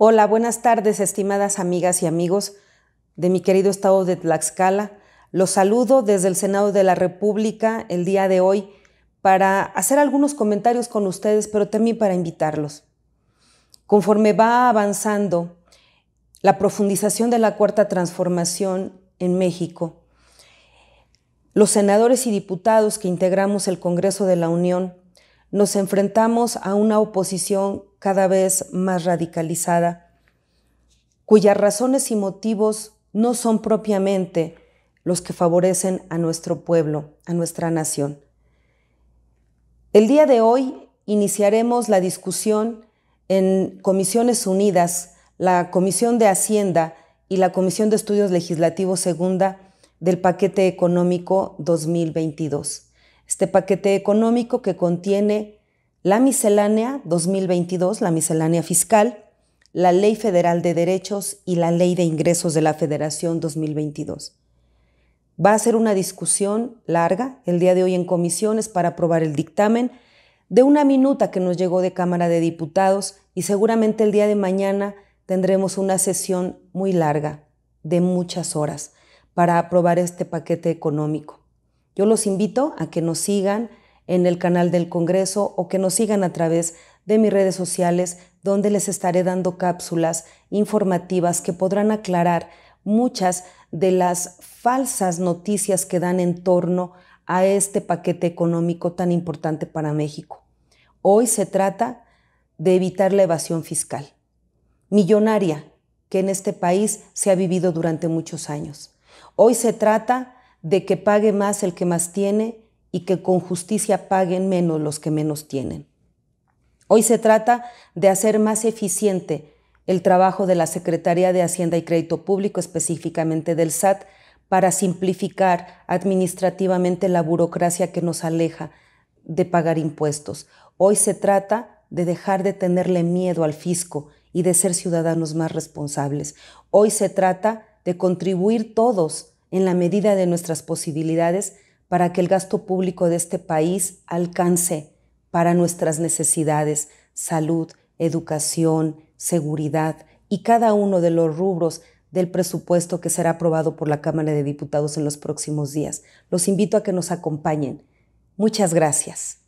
Hola, buenas tardes, estimadas amigas y amigos de mi querido estado de Tlaxcala. Los saludo desde el Senado de la República el día de hoy para hacer algunos comentarios con ustedes, pero también para invitarlos. Conforme va avanzando la profundización de la cuarta transformación en México, los senadores y diputados que integramos el Congreso de la Unión nos enfrentamos a una oposición cada vez más radicalizada, cuyas razones y motivos no son propiamente los que favorecen a nuestro pueblo, a nuestra nación. El día de hoy iniciaremos la discusión en Comisiones Unidas, la Comisión de Hacienda y la Comisión de Estudios Legislativos Segunda del Paquete Económico 2022 este paquete económico que contiene la miscelánea 2022, la miscelánea fiscal, la Ley Federal de Derechos y la Ley de Ingresos de la Federación 2022. Va a ser una discusión larga el día de hoy en comisiones para aprobar el dictamen de una minuta que nos llegó de Cámara de Diputados y seguramente el día de mañana tendremos una sesión muy larga, de muchas horas, para aprobar este paquete económico. Yo los invito a que nos sigan en el canal del Congreso o que nos sigan a través de mis redes sociales, donde les estaré dando cápsulas informativas que podrán aclarar muchas de las falsas noticias que dan en torno a este paquete económico tan importante para México. Hoy se trata de evitar la evasión fiscal, millonaria, que en este país se ha vivido durante muchos años. Hoy se trata de que pague más el que más tiene y que con justicia paguen menos los que menos tienen. Hoy se trata de hacer más eficiente el trabajo de la Secretaría de Hacienda y Crédito Público, específicamente del SAT, para simplificar administrativamente la burocracia que nos aleja de pagar impuestos. Hoy se trata de dejar de tenerle miedo al fisco y de ser ciudadanos más responsables. Hoy se trata de contribuir todos en la medida de nuestras posibilidades para que el gasto público de este país alcance para nuestras necesidades, salud, educación, seguridad y cada uno de los rubros del presupuesto que será aprobado por la Cámara de Diputados en los próximos días. Los invito a que nos acompañen. Muchas gracias.